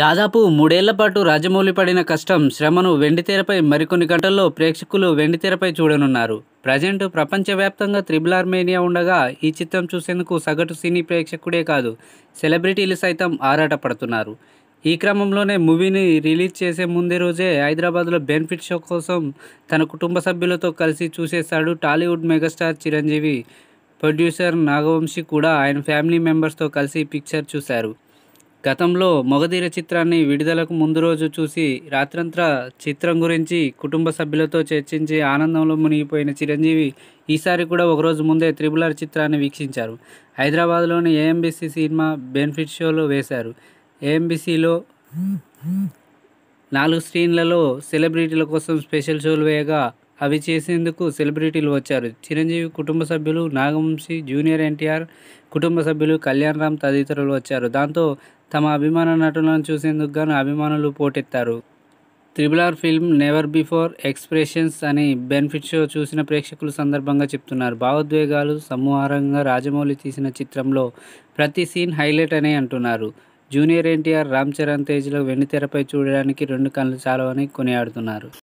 దాదాపు మూడేళ్ల పాటు రాజమౌళి పడిన కష్టం శ్రమను వెండితెరపై మరికొన్ని గంటల్లో ప్రేక్షకులు వెండితెరపై చూడనున్నారు ప్రజెంట్ ప్రపంచవ్యాప్తంగా త్రిబుల్ ఆర్మేనియా ఉండగా ఈ చిత్రం చూసేందుకు సగటు సినీ ప్రేక్షకుడే కాదు సెలబ్రిటీలు సైతం ఆరాటపడుతున్నారు ఈ క్రమంలోనే మూవీని రిలీజ్ చేసే ముందే రోజే హైదరాబాద్లో బెనిఫిట్ షో కోసం తన కుటుంబ సభ్యులతో కలిసి చూసేశాడు Tollywood megastar Chiranjeevi producer Nagavamsi కూడా ఆయన ఫ్యామిలీ మెంబర్స్తో కలిసి పిక్చర్ చూశారు గతంలో మొగధీర చిత్రాన్ని విడుదలకు ముందు రోజు చూసి రాత్రంతా చిత్రం గురించి కుటుంబ సభ్యులతో చర్చించి ఆనందంలో మునిగిపోయిన చిరంజీవి ఈసారి కూడా ఒకరోజు ముందే త్రిబులర్ చిత్రాన్ని వీక్షించారు హైదరాబాద్లోని ఏఎంబీసీ సినిమా బెనిఫిట్ షోలో వేశారు ఏఎంబీసీలో నాలుగు స్క్రీన్లలో సెలబ్రిటీల కోసం స్పెషల్ షోలు వేయగా అవి చేసేందుకు సెలబ్రిటీలు వచ్చారు చిరంజీవి కుటుంబ సభ్యులు నాగవంశీ జూనియర్ ఎన్టీఆర్ కుటుంబ సభ్యులు కళ్యాణ్ రామ్ తదితరులు వచ్చారు దాంతో తమ అభిమాన నటులను చూసేందుకు గాను అభిమానులు పోటెత్తారు triple R film never before expressions అని బెనిఫిట్ షో చూసిన ప్రేక్షకులు సందర్భంగా చెప్తున్నారు భావోద్వేగాలు సమూహారంగా రాజమౌళి తీసిన చిత్రంలో ప్రతి సీన్ హైలైట్ అనే అంటున్నారు జూనియర్ ఎన్టీఆర్ రామ్ చరణ్ తేజ్లో వెండితెరపై చూడడానికి రెండు కళ్ళు చాలవని కొనియాడుతున్నారు